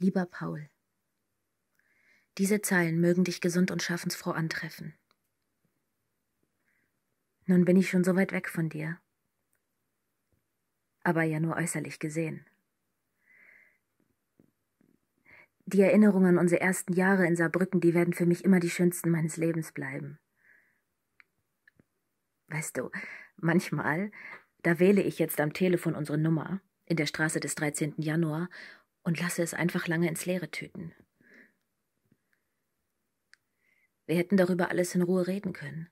Lieber Paul, diese Zeilen mögen dich gesund und schaffensfroh antreffen. Nun bin ich schon so weit weg von dir, aber ja nur äußerlich gesehen. Die Erinnerungen an unsere ersten Jahre in Saarbrücken, die werden für mich immer die schönsten meines Lebens bleiben. Weißt du, manchmal, da wähle ich jetzt am Telefon unsere Nummer in der Straße des 13. Januar und lasse es einfach lange ins Leere tüten. Wir hätten darüber alles in Ruhe reden können.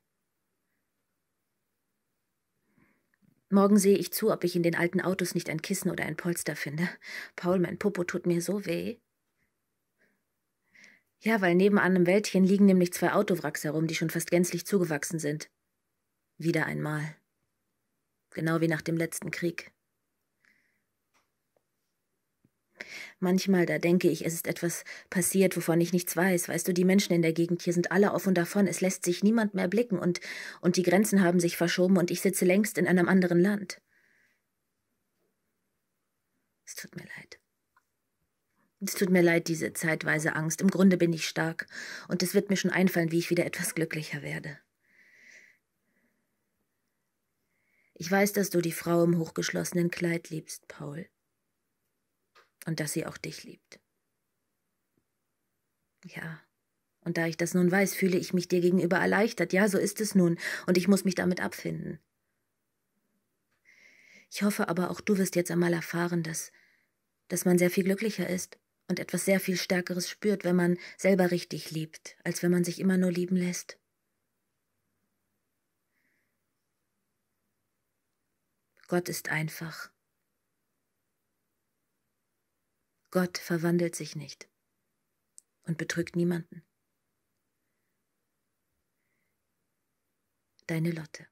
Morgen sehe ich zu, ob ich in den alten Autos nicht ein Kissen oder ein Polster finde. Paul, mein Popo tut mir so weh. Ja, weil neben einem Wäldchen liegen nämlich zwei Autowracks herum, die schon fast gänzlich zugewachsen sind. Wieder einmal. Genau wie nach dem letzten Krieg. Manchmal, da denke ich, es ist etwas passiert, wovon ich nichts weiß. Weißt du, die Menschen in der Gegend hier sind alle auf und davon, es lässt sich niemand mehr blicken und, und die Grenzen haben sich verschoben und ich sitze längst in einem anderen Land. Es tut mir leid. Es tut mir leid, diese zeitweise Angst. Im Grunde bin ich stark und es wird mir schon einfallen, wie ich wieder etwas glücklicher werde. Ich weiß, dass du die Frau im hochgeschlossenen Kleid liebst, Paul und dass sie auch dich liebt. Ja, und da ich das nun weiß, fühle ich mich dir gegenüber erleichtert. Ja, so ist es nun, und ich muss mich damit abfinden. Ich hoffe aber auch du wirst jetzt einmal erfahren, dass, dass man sehr viel glücklicher ist und etwas sehr viel Stärkeres spürt, wenn man selber richtig liebt, als wenn man sich immer nur lieben lässt. Gott ist einfach Gott verwandelt sich nicht und betrügt niemanden. Deine Lotte.